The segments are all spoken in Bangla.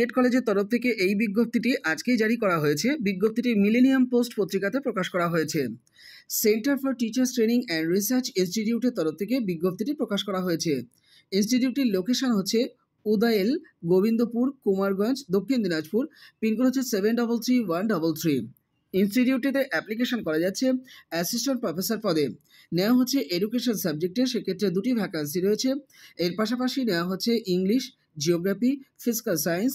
বিএড কলেজের তরফ থেকে এই বিজ্ঞপ্তিটি আজকেই জারি করা হয়েছে বিজ্ঞপ্তিটি মিলেনিয়াম পোস্ট পত্রিকাতে প্রকাশ করা হয়েছে centre for teachers training and research ইনস্টিটিউটের তরফ থেকে বিজ্ঞপ্তিটি প্রকাশ করা হয়েছে ইনস্টিটিউটটির লোকেশন হচ্ছে উদয়েল গোবিন্দপুর কুমারগঞ্জ দক্ষিণ দিনাজপুর পিনকোড হচ্ছে seven double three one double three ইনস্টিটিউটটিতে অ্যাপ্লিকেশন করা যাচ্ছে অ্যাসিস্ট্যান্ট প্রফেসর পদে নেওয়া হচ্ছে এডুকেশন সাবজেক্টে সেক্ষেত্রে দুটি ভ্যাকান্সি রয়েছে এর পাশাপাশি নেওয়া হচ্ছে ইংলিশ জিওগ্রাফি ফিজিক্যাল সায়েন্স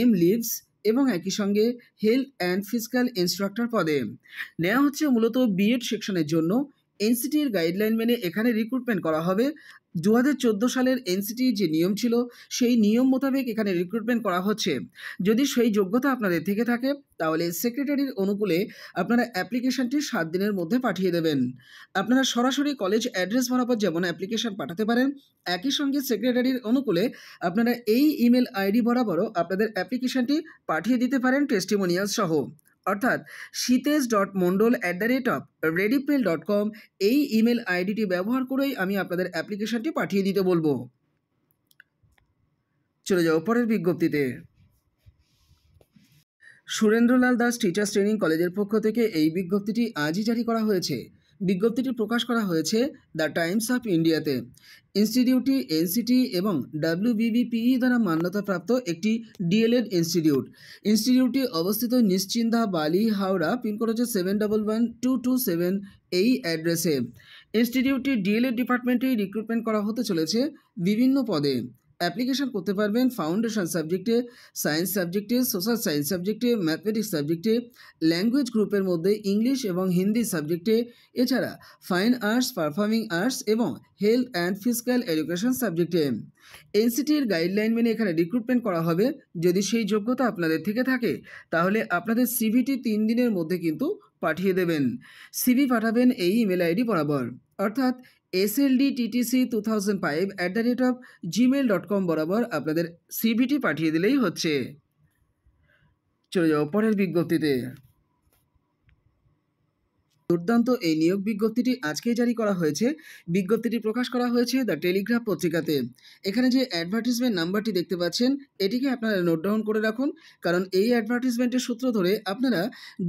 এম লিভস এবং একই সঙ্গে হেলথ অ্যান্ড ফিজিক্যাল ইনস্ট্রাক্টর পদে নেওয়া হচ্ছে মূলত বিএড সেকশনের জন্য এনসিটির গাইডলাইন মেনে এখানে রিক্রুটমেন্ট করা হবে দু সালের এনসিটির যে নিয়ম ছিল সেই নিয়ম মোতাবেক এখানে রিক্রুটমেন্ট করা হচ্ছে যদি সেই যোগ্যতা আপনাদের থেকে থাকে তাহলে সেক্রেটারির অনুকূলে আপনারা অ্যাপ্লিকেশানটি সাত দিনের মধ্যে পাঠিয়ে দেবেন আপনারা সরাসরি কলেজ অ্যাড্রেস বরাবর যেমন অ্যাপ্লিকেশান পাঠাতে পারেন একই সঙ্গে সেক্রেটারির অনুকূলে আপনারা এই ইমেল আইডি বরাবরও আপনাদের অ্যাপ্লিকেশানটি পাঠিয়ে দিতে পারেন টেস্টিমোনিয়াল সহ অর্থাৎ Shitesh dot Mondal at the rate of rediffmail dot com এই ইমেল আইডিটি ব্যবহার করেই আমি আপনাদের অ্যাপ্লিকেশানটি পাঠিয়ে দিতে বলবো চলে যাও পরের বিজ্ঞপ্তিতে সুরেন্দ্রলাল দাস টিচার্স ট্রেনিং কলেজের পক্ষ থেকে এই বিজ্ঞপ্তিটি আজই জারি করা হয়েছে বিজ্ঞপ্তিটি প্রকাশ করা হয়েছে দ্য টাইমস অফ ইন্ডিয়াতে ইনস্টিটিউটটি এনসিটি এবং ডাব্লিউবিবিপিই দ্বারা মান্যতাপ্রাপ্ত একটি ডিএলএড ইনস্টিটিউট ইনস্টিটিউটটি অবস্থিত নিশ্চিন্দা বালি হাওড়া পিনকোড হচ্ছে seven double one two two seven এই অ্যাড্রেসে ইনস্টিটিউটটি ডিএলএড ডিপার্টমেন্টেই রিক্রুটমেন্ট করা হতে চলেছে বিভিন্ন পদে অ্যাপ্লিকেশন করতে পারবেন ফাউন্ডেশন সাবজেক্টে সায়েন্স সাবজেক্টে সোশ্যাল সায়েন্স সাবজেক্টে ম্যাথমেটিক্স সাবজেক্টে ল্যাঙ্গুয়েজ গ্রুপের মধ্যে ইংলিশ এবং হিন্দি সাবজেক্টে এছাড়া ফাইন আর্টস পারফর্মিং আর্টস এবং হেলথ অ্যান্ড ফিজিক্যাল এডুকেশন সাবজেক্টে এনসিটির গাইডলাইন মেনে এখানে রিক্রুটমেন্ট করা হবে যদি সেই যোগ্যতা আপনাদের থেকে থাকে তাহলে আপনাদের সিভিটি তিন দিনের মধ্যে কিন্তু পাঠিয়ে দেবেন সিভি পাঠাবেন এই ইমেল আইডি বরাবর অর্থাৎ SLD TTC two thousand five at the rate of Gmail dot com বরাবর আপনাদের সিবিটি পাঠিয়ে দিলেই হচ্ছে চলে যাও পরের বিজ্ঞপ্তিতে দুর্দান্ত এই নিয়োগ বিজ্ঞপ্তিটি আজকেই জারি করা হয়েছে বিজ্ঞপ্তিটি প্রকাশ করা হয়েছে দ্য টেলিগ্রাফ পত্রিকাতে এখানে যে অ্যাডভার্টিসমেন্ট নাম্বারটি দেখতে পাচ্ছেন এটিকে আপনারা নোট ডাউন করে রাখুন কারণ এই অ্যাডভার্টিসমেন্টের সূত্র ধরে আপনারা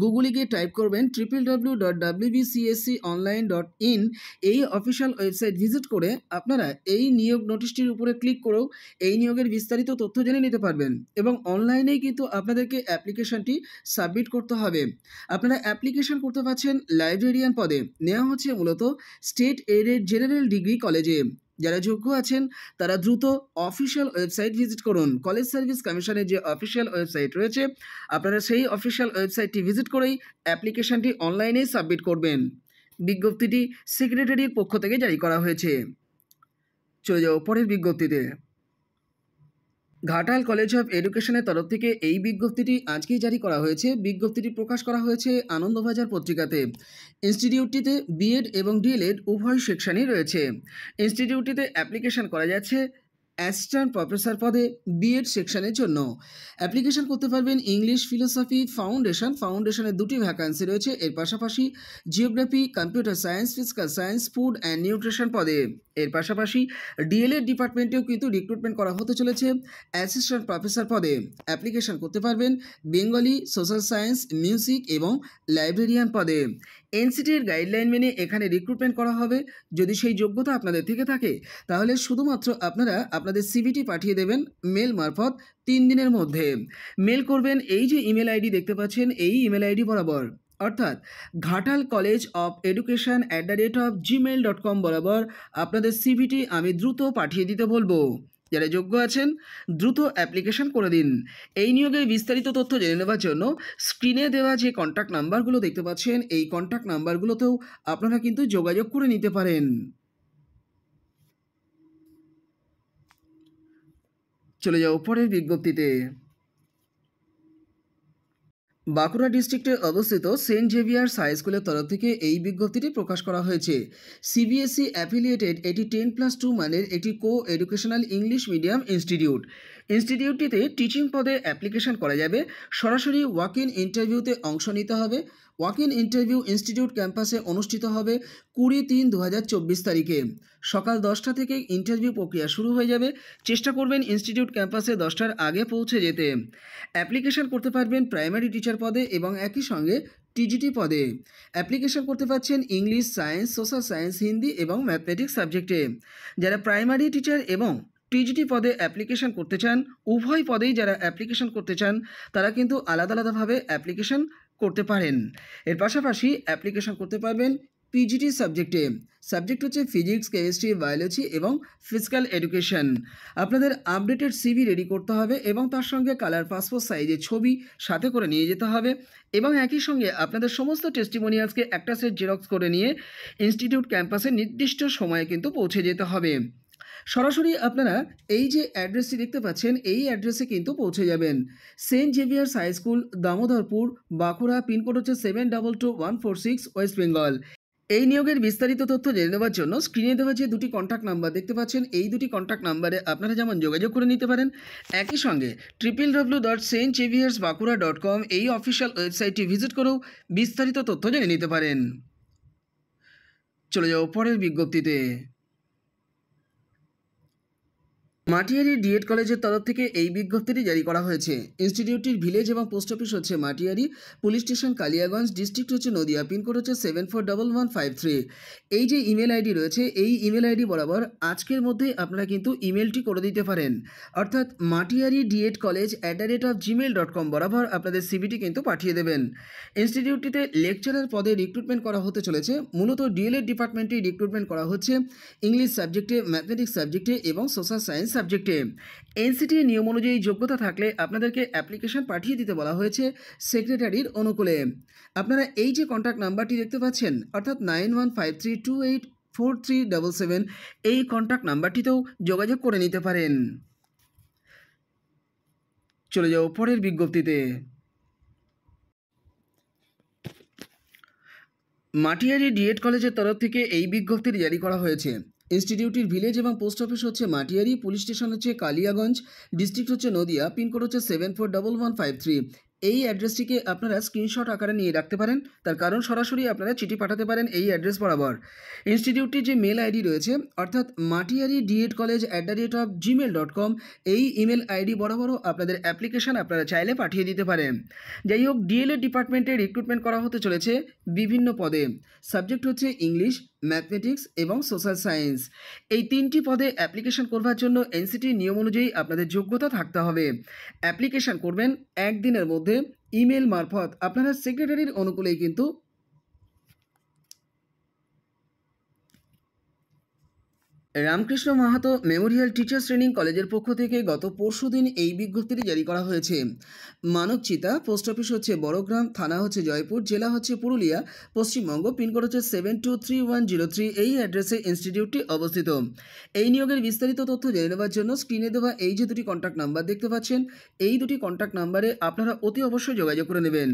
গুগলে গিয়ে টাইপ করবেন triple W dot WBCSC online dot in এই অফিসিয়াল ওয়েবসাইট ভিজিট করে আপনারা এই নিয়োগ নোটিশটির উপরে ক্লিক করেও এই নিয়োগের বিস্তারিত তথ্য জেনে নিতে পারবেন এবং অনলাইনেই কিন্তু আপনাদেরকে অ্যাপ্লিকেশনটি সাবমিট করতে হবে আপনারা অ্যাপ্লিকেশন করতে পারছেন লাইভ লাইব্রেরিয়ান পদে নেওয়া হচ্ছে মূলত স্টেট এডেড জেনারেল ডিগ্রি কলেজে যারা যোগ্য আছেন তারা দ্রুত অফিসিয়াল ওয়েবসাইট ভিজিট করুন কলেজ সার্ভিস কমিশনের যে অফিসিয়াল ওয়েবসাইট রয়েছে আপনারা সেই অফিসিয়াল ওয়েবসাইটটি ভিজিট করেই অ্যাপ্লিকেশনটি অনলাইনেই সাবমিট করবেন বিজ্ঞপ্তিটি সেক্রেটারির পক্ষ থেকে জারি করা হয়েছে চলে যাও পরের বিজ্ঞপ্তিতে ঘাটাল কলেজ অফ এডুকেশনের তরফ থেকে এই বিজ্ঞপ্তিটি আজকেই জারি করা হয়েছে বিজ্ঞপ্তিটি প্রকাশ করা হয়েছে আনন্দবাজার পত্রিকাতে ইনস্টিটিউটটিতে বিএড এবং ডিএলএড উভয় সেকশনই রয়েছে ইনস্টিটিউটটিতে অ্যাপ্লিকেশন করা যাচ্ছে অ্যাসিস্ট্যান্ট প্রফেসর পদে বিএড সেকশনের জন্য অ্যাপ্লিকেশন করতে পারবেন ইংলিশ ফিলোসফি ফাউন্ডেশন ফাউন্ডেশনের দুটি ভ্যাকান্সি রয়েছে এর পাশাপাশি geography computer science physical science food and nutrition পদে এর পাশাপাশি ডিএলএড ডিপার্টমেন্টেও কিন্তু রিক্রুটমেন্ট করা হতে চলেছে অ্যাসিস্ট্যান্ট প্রফেসর পদে অ্যাপ্লিকেশন করতে পারবেন বেঙ্গলি সোশ্যাল সায়েন্স মিউজিক এবং লাইব্রেরিয়ান পদে এনসিটির গাইডলাইন মেনে এখানে রিক্রুটমেন্ট করা হবে যদি সেই যোগ্যতা আপনাদের থেকে থাকে তাহলে শুধুমাত্র আপনারা আপনাদের সিভিটি পাঠিয়ে দেবেন মেল মারফত তিন দিনের মধ্যে মেল করবেন এই যে ইমেল আইডি দেখতে পাচ্ছেন এই ইমেল আইডি বরাবর অর্থাৎ Ghatal college of education at the rate of Gmail dot com বরাবর আপনাদের সিভিটি আমি দ্রুত পাঠিয়ে দিতে বলবো যারা যোগ্য আছেন দ্রুত অ্যাপ্লিকেশন করে দিন এই নিয়োগের বিস্তারিত তথ্য জেনে নেওয়ার জন্য স্ক্রিনে দেওয়া যে কন্ট্যাক্ট নাম্বারগুলো দেখতে পাচ্ছেন এই কন্ট্যাক্ট নাম্বারগুলোতেও আপনারা কিন্তু যোগাযোগ করে নিতে পারেন চলে যাও পরের বিজ্ঞপ্তিতে বাঁকুড়া ডিস্ট্রিক্টে অবস্থিত সেন্ট জেভিয়ার হাই স্কুলের তরফ থেকে এই বিজ্ঞপ্তিটি প্রকাশ করা হয়েছে সিবিএসই অ্যাফিলিয়েটেড এটি টেন প্লাস টু মানের একটি co educational English medium institute ইনস্টিটিউটটিতে টিচিং পদে অ্যাপ্লিকেশন করা যাবে সরাসরি ওয়াক ইন ইন্টারভিউতে অংশ নিতে হবে ওয়াক ইন ইন্টারভিউ ইনস্টিটিউট ক্যাম্পাসে অনুষ্ঠিত হবে কুড়ি তিন দু তারিখে সকাল দশটা থেকে ইন্টারভিউ প্রক্রিয়া শুরু হয়ে যাবে চেষ্টা করবেন ইনস্টিটিউট ক্যাম্পাসে দশটার আগে পৌঁছে যেতে অ্যাপ্লিকেশন করতে পারবেন প্রাইমারি টিচার পদে এবং একই সঙ্গে টিজিটি পদে অ্যাপ্লিকেশন করতে পারছেন English science social science Hindi এবং ম্যাথমেটিক্স সাবজেক্টে যারা প্রাইমারি টিচার এবং টিজিটি পদে অ্যাপ্লিকেশন করতে চান উভয় পদেই যারা অ্যাপ্লিকেশন করতে চান তারা কিন্তু আলাদা আলাদাভাবে অ্যাপ্লিকেশন করতে পারেন এর পাশাপাশি অ্যাপ্লিকেশন করতে পারবেন পিজিটি সাবজেক্টে সাবজেক্ট হচ্ছে ফিজিক্স কেমিস্ট্রি বায়োলজি এবং ফিজিক্যাল এডুকেশন আপনাদের আপডেটেড সিভি রেডি করতে হবে এবং তার সঙ্গে কালার পাসপোর্ট সাইজের ছবি সাথে করে নিয়ে যেতে হবে এবং একই সঙ্গে আপনাদের সমস্ত টেস্টিমোনিয়ালসকে একটা সেট জেরক্স করে নিয়ে ইনস্টিটিউট ক্যাম্পাসে নির্দিষ্ট সময়ে কিন্তু পৌঁছে যেতে হবে সরাসরি আপনারা এই যে অ্যাড্রেসটি দেখতে পাচ্ছেন এই অ্যাড্রেসে কিন্তু পৌঁছে যাবেন Saint Xavier's high school Damodarpur Bankura pincode হচ্ছে seven double two one four six West Bengal এই নিয়োগের বিস্তারিত তথ্য জেনে নেওয়ার জন্য স্ক্রিনে দেওয়া যে দুটি কন্ট্যাক্ট নাম্বার দেখতে পাচ্ছেন এই দুটি কন্ট্যাক্ট নাম্বারে আপনারা যেমন যোগাযোগ করে নিতে পারেন একই সঙ্গে triple W dot Saint Xavier's Bankura dot com এই অফিসিয়াল ওয়েবসাইটটি ভিজিট করেও বিস্তারিত তথ্য জেনে নিতে পারেন চলে যাও পরের বিজ্ঞপ্তিতে মাটিয়ারি ডিএড কলেজের তরফ থেকে এই বিজ্ঞপ্তিটি জারি করা হয়েছে ইনস্টিটিউটটির ভিলেজ এবং পোস্ট অফিস হচ্ছে Matiari police station Kaliaganj district হচ্ছে নদিয়া পিনকোড হচ্ছে seven four double one five three এই যে ইমেল আইডি রয়েছে এই ইমেল আইডি বরাবর আজকের মধ্যে আপনারা কিন্তু ইমেলটি করে দিতে পারেন অর্থাৎ Matiari DEd college at the rate of Gmail dot com বরাবর আপনাদের সিভিটি কিন্তু পাঠিয়ে দেবেন ইনস্টিটিউটটিতে লেকচারার পদে রিক্রুটমেন্ট করা হতে চলেছে মূলত ডিএলএড ডিপার্টমেন্টে রিক্রুটমেন্ট করা হচ্ছে ইংলিশ সাবজেক্টে ম্যাথমেটিক্স সাবজেক্টে এবং সোশ্যাল সায়েন্স সাবজেক্টে এনসিটির নিয়ম অনুযায়ী যোগ্যতা থাকলে আপনাদেরকে অ্যাপ্লিকেশন পাঠিয়ে দিতে বলা হয়েছে সেক্রেটারির অনুকূলে আপনারা এই যে কন্ট্যাক্ট নাম্বারটি দেখতে পাচ্ছেন অর্থাৎ nine one five three two eight four three double seven এই কন্ট্যাক্ট নাম্বারটিতেও যোগাযোগ করে নিতে পারেন চলে যাও পরের বিজ্ঞপ্তিতে মাটিয়ারি ডিএড e কলেজের তরফ থেকে এই বিজ্ঞপ্তি জারি করা হয়েছে ইনস্টিটিউটের ভিলেজ এবং পোস্ট অফিস হচ্ছে মাটিয়ারি পুলিশ স্টেশন হচ্ছে কালিয়াগঞ্জ ডিস্ট্রিক্ট হচ্ছে নদিয়া পিনকোড হচ্ছে seven four double one five three এই অ্যাড্রেসটিকে আপনারা স্ক্রিনশট আকারে নিয়ে রাখতে পারেন তার কারণ সরাসরি আপনারা চিঠি পাঠাতে পারেন এই অ্যাড্রেস বরাবর ইনস্টিটিউটটির যে মেল আইডি রয়েছে অর্থাৎ Matiari DEd college at the rate of Gmail dot com এই ইমেল আইডি বরাবরও আপনাদের অ্যাপ্লিকেশান আপনারা চাইলে পাঠিয়ে দিতে পারেন যাই হোক ডিএলএড ডিপার্টমেন্টে রিক্রুটমেন্ট করা হতে চলেছে বিভিন্ন পদে সাবজেক্ট হচ্ছে ইংলিশ ম্যাথমেটিক্স এবং সোশ্যাল সায়েন্স এই তিনটি পদে অ্যাপ্লিকেশন করবার জন্য এনসিটির নিয়ম অনুযায়ী আপনাদের যোগ্যতা থাকতে হবে অ্যাপ্লিকেশন করবেন একদিনের মধ্যে ইমেল মারফত আপনারা সেক্রেটারির অনুকূলেই কিন্তু Ramakrishna Mahato memorial teachers training কলেজের পক্ষ থেকে গত পরশু দিন এই বিজ্ঞপ্তিটি জারি করা হয়েছে মানবচিতা পোস্ট অফিস হচ্ছে বড়গ্রাম থানা হচ্ছে জয়পুর জেলা হচ্ছে পুরুলিয়া পশ্চিমবঙ্গ পিনকোড হচ্ছে seven two three one zero three এই অ্যাড্রেসে ইনস্টিটিউটটি অবস্থিত এই নিয়োগের বিস্তারিত তথ্য জেনে নেওয়ার জন্য স্ক্রিনে দেওয়া এই যে দুটি কন্ট্যাক্ট নাম্বার দেখতে পাচ্ছেন এই দুটি কন্ট্যাক্ট নাম্বারে আপনারা অতি অবশ্যই যোগাযোগ করে নেবেন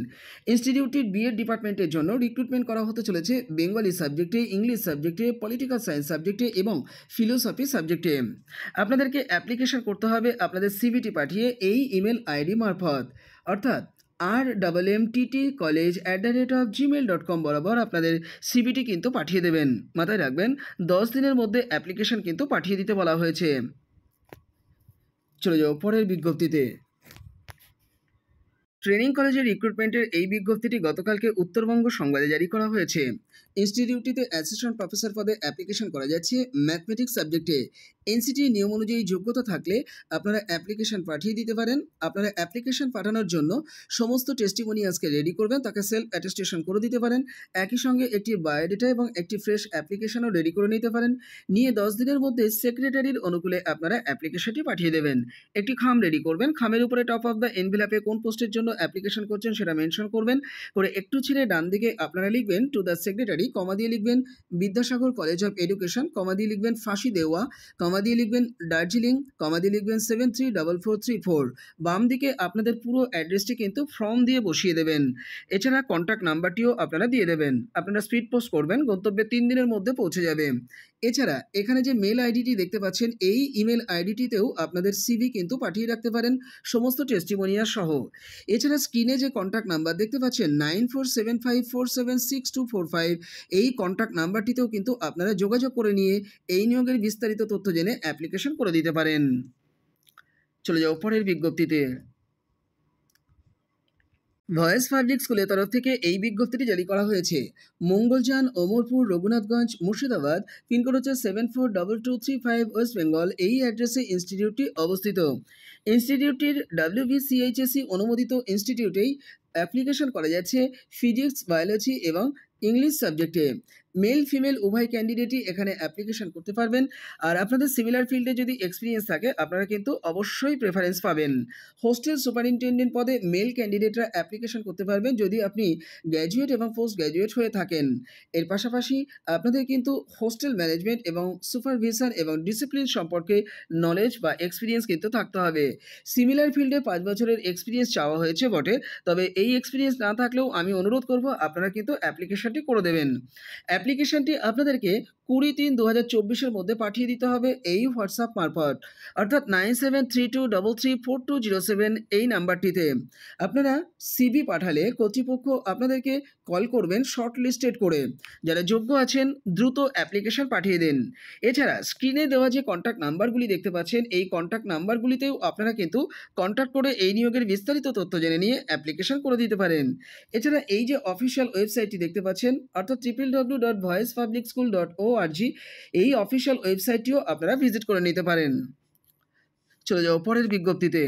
ইনস্টিটিউটটির বিএড ডিপার্টমেন্টের জন্য রিক্রুটমেন্ট করা হতে চলেছে বেঙ্গলি সাবজেক্টে ইংলিশ সাবজেক্টে পলিটিক্যাল সায়েন্স সাবজেক্টে এবং ফিলোসফি সাবজেক্টে আপনাদেরকে অ্যাপ্লিকেশন করতে হবে আপনাদের সিভিটি পাঠিয়ে এই ইমেল আইডি মারফত অর্থাৎ R double M TT college at the rate of Gmail dot com বরাবর আপনাদের সিবিটি কিন্তু পাঠিয়ে দেবেন মাথায় রাখবেন দশ দিনের মধ্যে অ্যাপ্লিকেশন কিন্তু পাঠিয়ে দিতে বলা হয়েছে চলে যাও পরের বিজ্ঞপ্তিতে ট্রেনিং কলেজের রিক্রুটমেন্টের এই বিজ্ঞপ্তিটি গতকালকে উত্তরবঙ্গ সংবাদে জারি করা হয়েছে ইনস্টিটিউটটিতে অ্যাসিস্ট্যান্ট প্রফেসর পদে অ্যাপ্লিকেশন করা যাচ্ছে ম্যাথমেটিক্স সাবজেক্টে এনসিটি নিয়ম অনুযায়ী যোগ্যতা থাকলে আপনারা অ্যাপ্লিকেশন পাঠিয়ে দিতে পারেন আপনারা অ্যাপ্লিকেশন পাঠানোর জন্য সমস্ত আজকে রেডি করবেন তাকে সেলফ অ্যাটেস্টেশন করে দিতে পারেন একই সঙ্গে একটি বায়োডেটা এবং একটি ফ্রেশ অ্যাপ্লিকেশনও রেডি করে নিতে পারেন নিয়ে দশ দিনের মধ্যে সেক্রেটারির অনুকূলে আপনারা অ্যাপ্লিকেশনটি পাঠিয়ে দেবেন একটি খাম রেডি করবেন খামের উপরে টপ অফ দ্য এনভেলাপে কোন পোস্টের জন্য অ্যাপ্লিকেশন করছেন সেটা মেনশন করবেন করে একটু ছেড়ে ডান দিকে আপনারা লিখবেন to the secretary secretary comma দিয়ে লিখবেন Vidyasagar college of education comma দিয়ে লিখবেন ফাঁসি দেওয়া কমা দিয়ে লিখবেন দার্জিলিং কমা দিয়ে লিখবেন seven three double four three four বাম দিকে আপনাদের পুরো অ্যাড্রেসটি কিন্তু ফর্ম দিয়ে বসিয়ে দেবেন এছাড়া কন্ট্যাক্ট নাম্বারটিও আপনারা দিয়ে দেবেন আপনারা স্পিড পোস্ট করবেন গন্তব্যে তিন দিনের মধ্যে পৌঁছে যাবে এছাড়া এখানে যে মেল আইডিটি দেখতে পাচ্ছেন এই ইমেল আইডিটিতেও আপনাদের সিভি কিন্তু পাঠিয়ে রাখতে পারেন সমস্ত টেস্টিমোনিয়া সহ এছাড়া স্ক্রিনে যে কন্ট্যাক্ট নাম্বার দেখতে পাচ্ছেন nine four seven five four seven six two four five এই কন্ট্যাক্ট নাম্বারটিতেও কিন্তু আপনারা যোগাযোগ করে নিয়ে এই নিয়োগের বিস্তারিত তথ্য জেনে অ্যাপ্লিকেশন করে দিতে পারেন চলে যাও পরের বিজ্ঞপ্তিতে ভয়েস পাবলিক স্কুলের তরফ থেকে এই বিজ্ঞপ্তিটি জারি করা হয়েছে মঙ্গলজান ওমরপুর রঘুনাথগঞ্জ মুর্শিদাবাদ পিনকোড হচ্ছে seven four double two three five West Bengal এই অ্যাড্রেসে ইনস্টিটিউটটি অবস্থিত ইনস্টিটিউটটির ডাব্লিউবিসিএইচএসি অনুমোদিত ইনস্টিটিউটেই অ্যাপ্লিকেশন করা যাচ্ছে ফিজিক্স বায়োলজি এবং ইংলিশ সাবজেক্টে মেল ফিমেল উভয় ক্যান্ডিডেটই এখানে অ্যাপ্লিকেশন করতে পারবেন আর আপনাদের সিমিলার ফিল্ডে যদি এক্সপিরিয়েন্স থাকে আপনারা কিন্তু অবশ্যই প্রেফারেন্স পাবেন হোস্টেল সুপারিনটেন্ডেন্ট পদে মেল ক্যান্ডিডেটরা অ্যাপ্লিকেশন করতে পারবেন যদি আপনি গ্র্যাজুয়েট এবং পোস্ট গ্র্যাজুয়েট হয়ে থাকেন এর পাশাপাশি আপনাদের কিন্তু হোস্টেল ম্যানেজমেন্ট এবং সুপারভিশন এবং ডিসিপ্লিন সম্পর্কে নলেজ বা এক্সপিরিয়েন্স কিন্তু থাকতে হবে সিমিলার ফিল্ডে পাঁচ বছরের এক্সপিরিয়েন্স চাওয়া হয়েছে বটে তবে এই এক্সপিরিয়েন্স না থাকলেও আমি অনুরোধ করব আপনারা কিন্তু অ্যাপ্লিকেশনটি করে দেবেন অ্যাপ্লিকেশনটি আপনাদেরকে কুড়ি তিন দু হাজার চব্বিশের মধ্যে পাঠিয়ে দিতে হবে এই হোয়াটসঅ্যাপ মারফত অর্থাৎ nine seven three two double three four two zero seven এই নাম্বারটিতে আপনারা সিবি পাঠালে কর্তৃপক্ষ আপনাদেরকে কল করবেন শর্ট লিস্টেড করে যারা যোগ্য আছেন দ্রুত অ্যাপ্লিকেশন পাঠিয়ে দিন এছাড়া স্ক্রিনে দেওয়া যে কন্ট্যাক্ট নাম্বারগুলি দেখতে পাচ্ছেন এই কন্ট্যাক্ট নাম্বারগুলিতেও আপনারা কিন্তু কন্ট্যাক্ট করে এই নিয়োগের বিস্তারিত তথ্য জেনে নিয়ে অ্যাপ্লিকেশন করে দিতে পারেন এছাড়া এই যে অফিসিয়াল ওয়েবসাইটটি দেখতে পাচ্ছেন অর্থাৎ triple W dot voice public school dot O RG এই অফিসিয়াল ওয়েবসাইটটিও আপনারা ভিজিট করে নিতে পারেন চলে যাও পরের বিজ্ঞপ্তিতে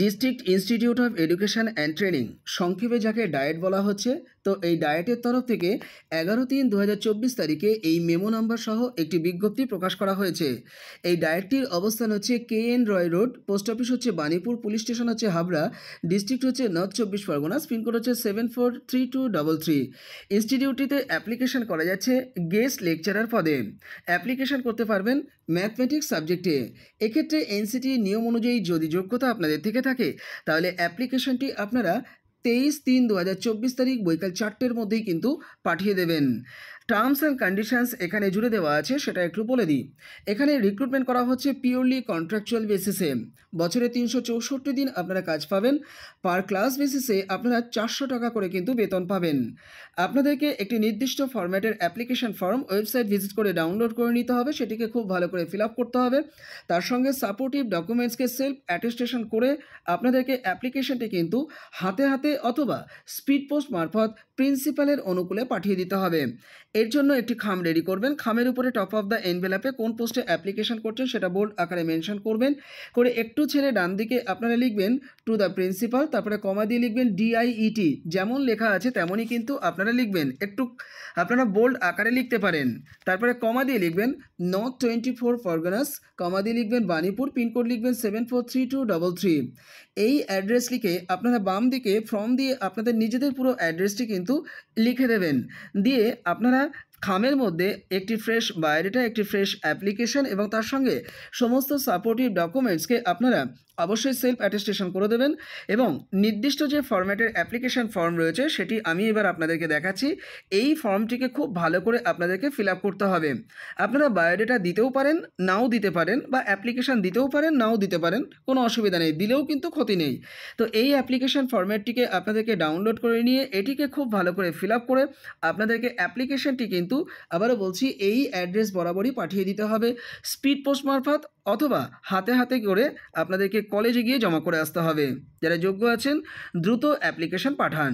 district institute of education and training সংক্ষেপে যাকে ডায়েট বলা হচ্ছে তো এই ডায়েটের তরফ থেকে এগারো তিন দু তারিখে এই মেমো নাম্বার সহ একটি বিজ্ঞপ্তি প্রকাশ করা হয়েছে এই ডায়েটটির অবস্থান হচ্ছে K N Roy road post office হচ্ছে বানিপুর পুলিশ স্টেশন হচ্ছে হাবড়া ডিস্ট্রিক্ট হচ্ছে নর্থ চব্বিশ পরগনা পিনকোড হচ্ছে seven four three two double three ইনস্টিটিউটটিতে অ্যাপ্লিকেশন করা যাচ্ছে গেস্ট লেকচারার পদে অ্যাপ্লিকেশন করতে পারবেন ম্যাথমেটিক্স সাবজেক্টে এক্ষেত্রে এনসিটি নিয়ম অনুযায়ী যদি যোগ্যতা আপনাদের থেকে থাকে তাহলে অ্যাপ্লিকেশনটি আপনারা তেইশ তিন দু হাজার চব্বিশ তারিখ বৈকাল চারটের মধ্যেই কিন্তু পাঠিয়ে দেবেন টার্মস অ্যান্ড কন্ডিশনস এখানে জুড়ে দেওয়া আছে সেটা একটু বলে দিই এখানে রিক্রুটমেন্ট করা হচ্ছে পিওরলি কন্ট্রাকচুয়াল বেসিসে বছরে তিনশো চৌষট্টি দিন আপনারা কাজ পাবেন পার ক্লাস বেসিসে আপনারা চারশো টাকা করে কিন্তু বেতন পাবেন আপনাদেরকে একটি নির্দিষ্ট ফরম্যাটের অ্যাপ্লিকেশন ফর্ম ওয়েবসাইট ভিজিট করে ডাউনলোড করে নিতে হবে সেটিকে খুব ভালো করে ফিল করতে হবে তার সঙ্গে সাপোর্টিভ ডকুমেন্টসকে সেলফ অ্যাটেস্টেশন করে আপনাদেরকে অ্যাপ্লিকেশনটি কিন্তু হাতে হাতে অথবা স্পিড পোস্ট মারফত প্রিন্সিপালের অনুকূলে পাঠিয়ে দিতে হবে এর জন্য একটি খাম রেডি করবেন খামের উপরে টপ অফ দ্য এনভেলাপে কোন পোস্টে অ্যাপ্লিকেশন করছেন সেটা বোল্ড আকারে মেনশন করবেন করে একটু ছেড়ে ডান দিকে আপনারা লিখবেন টু দ্য প্রিন্সিপাল তারপরে কমা দিয়ে লিখবেন ডিআইইটি e যেমন লেখা আছে তেমনই কিন্তু আপনারা লিখবেন একটু আপনারা বোল্ড আকারে লিখতে পারেন তারপরে কমা দিয়ে লিখবেন north twenty four Parganas comma দিয়ে লিখবেন বানিপুর পিনকোড লিখবেন seven four three two double three এই অ্যাড্রেস লিখে আপনারা বাম দিকে ফর্ম দিয়ে আপনাদের নিজেদের পুরো অ্যাড্রেসটি কিন্তু লিখে দেবেন দিয়ে আপনারা খামের মধ্যে একটি ফ্রেশ বায়োডেটা একটি ফ্রেশ অ্যাপ্লিকেশন এবং তার সঙ্গে সমস্ত সাপোর্টিভ ডকুমেন্টসকে আপনারা অবশ্যই সেলফ অ্যাটেস্টেশন করে দেবেন এবং নির্দিষ্ট যে ফর্ম্যাটের অ্যাপ্লিকেশন ফর্ম রয়েছে সেটি আমি এবার আপনাদেরকে দেখাচ্ছি এই ফর্মটিকে খুব ভালো করে আপনাদেরকে ফিল করতে হবে আপনারা বায়োডেটা দিতেও পারেন নাও দিতে পারেন বা অ্যাপ্লিকেশন দিতেও পারেন নাও দিতে পারেন কোনো অসুবিধা নেই দিলেও কিন্তু ক্ষতি নেই তো এই অ্যাপ্লিকেশন ফর্ম্যাটটিকে আপনাদেরকে ডাউনলোড করে নিয়ে এটিকে খুব ভালো করে ফিল করে আপনাদেরকে অ্যাপ্লিকেশনটি কিন্তু কিন্তু আবারও বলছি এই অ্যাড্রেস বরাবরই পাঠিয়ে দিতে হবে স্পিড পোস্ট মারফত অথবা হাতে হাতে করে আপনাদেরকে কলেজে গিয়ে জমা করে আসতে হবে যারা যোগ্য আছেন দ্রুত অ্যাপ্লিকেশন পাঠান